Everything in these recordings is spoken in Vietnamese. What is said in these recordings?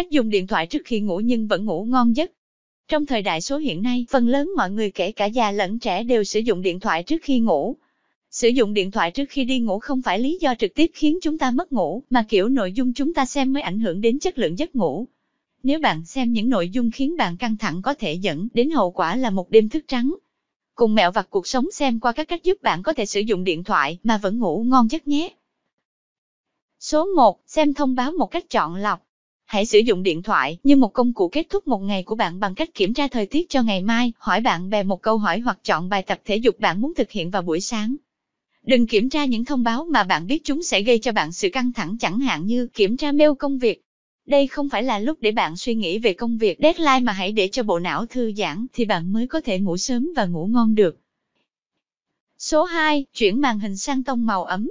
Cách dùng điện thoại trước khi ngủ nhưng vẫn ngủ ngon giấc. Trong thời đại số hiện nay, phần lớn mọi người kể cả già lẫn trẻ đều sử dụng điện thoại trước khi ngủ. Sử dụng điện thoại trước khi đi ngủ không phải lý do trực tiếp khiến chúng ta mất ngủ, mà kiểu nội dung chúng ta xem mới ảnh hưởng đến chất lượng giấc ngủ. Nếu bạn xem những nội dung khiến bạn căng thẳng có thể dẫn đến hậu quả là một đêm thức trắng. Cùng mẹo vặt cuộc sống xem qua các cách giúp bạn có thể sử dụng điện thoại mà vẫn ngủ ngon giấc nhé. Số 1. Xem thông báo một cách chọn lọc hãy sử dụng điện thoại như một công cụ kết thúc một ngày của bạn bằng cách kiểm tra thời tiết cho ngày mai, hỏi bạn bè một câu hỏi hoặc chọn bài tập thể dục bạn muốn thực hiện vào buổi sáng. Đừng kiểm tra những thông báo mà bạn biết chúng sẽ gây cho bạn sự căng thẳng chẳng hạn như kiểm tra mail công việc. Đây không phải là lúc để bạn suy nghĩ về công việc deadline mà hãy để cho bộ não thư giãn thì bạn mới có thể ngủ sớm và ngủ ngon được. Số 2. Chuyển màn hình sang tông màu ấm.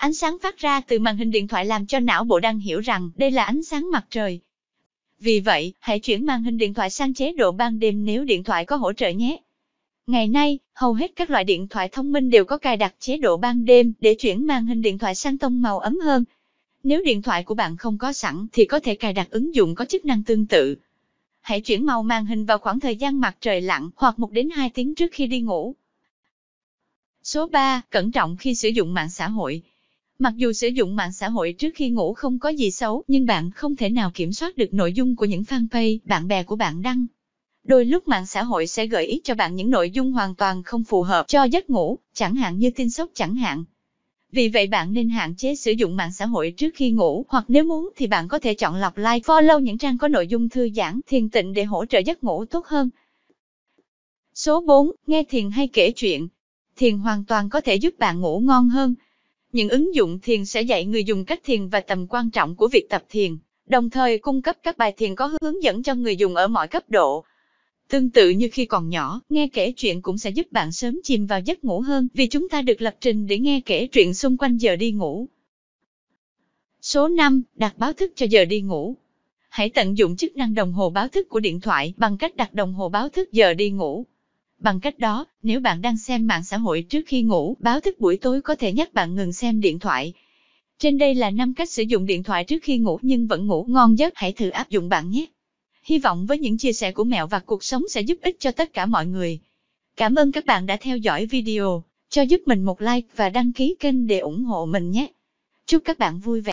Ánh sáng phát ra từ màn hình điện thoại làm cho não bộ đang hiểu rằng đây là ánh sáng mặt trời. Vì vậy, hãy chuyển màn hình điện thoại sang chế độ ban đêm nếu điện thoại có hỗ trợ nhé. Ngày nay, hầu hết các loại điện thoại thông minh đều có cài đặt chế độ ban đêm để chuyển màn hình điện thoại sang tông màu ấm hơn. Nếu điện thoại của bạn không có sẵn thì có thể cài đặt ứng dụng có chức năng tương tự. Hãy chuyển màu màn hình vào khoảng thời gian mặt trời lặn hoặc 1 đến 2 tiếng trước khi đi ngủ. Số 3. Cẩn trọng khi sử dụng mạng xã hội. Mặc dù sử dụng mạng xã hội trước khi ngủ không có gì xấu, nhưng bạn không thể nào kiểm soát được nội dung của những fanpage, bạn bè của bạn đăng. Đôi lúc mạng xã hội sẽ gợi ý cho bạn những nội dung hoàn toàn không phù hợp cho giấc ngủ, chẳng hạn như tin sốc chẳng hạn. Vì vậy bạn nên hạn chế sử dụng mạng xã hội trước khi ngủ, hoặc nếu muốn thì bạn có thể chọn lọc like, follow những trang có nội dung thư giãn, thiền tịnh để hỗ trợ giấc ngủ tốt hơn. Số 4, nghe thiền hay kể chuyện. Thiền hoàn toàn có thể giúp bạn ngủ ngon hơn. Những ứng dụng thiền sẽ dạy người dùng cách thiền và tầm quan trọng của việc tập thiền, đồng thời cung cấp các bài thiền có hướng dẫn cho người dùng ở mọi cấp độ. Tương tự như khi còn nhỏ, nghe kể chuyện cũng sẽ giúp bạn sớm chìm vào giấc ngủ hơn vì chúng ta được lập trình để nghe kể chuyện xung quanh giờ đi ngủ. Số 5. Đặt báo thức cho giờ đi ngủ. Hãy tận dụng chức năng đồng hồ báo thức của điện thoại bằng cách đặt đồng hồ báo thức giờ đi ngủ. Bằng cách đó, nếu bạn đang xem mạng xã hội trước khi ngủ, báo thức buổi tối có thể nhắc bạn ngừng xem điện thoại. Trên đây là 5 cách sử dụng điện thoại trước khi ngủ nhưng vẫn ngủ ngon giấc, hãy thử áp dụng bạn nhé. Hy vọng với những chia sẻ của mẹo và cuộc sống sẽ giúp ích cho tất cả mọi người. Cảm ơn các bạn đã theo dõi video, cho giúp mình một like và đăng ký kênh để ủng hộ mình nhé. Chúc các bạn vui vẻ.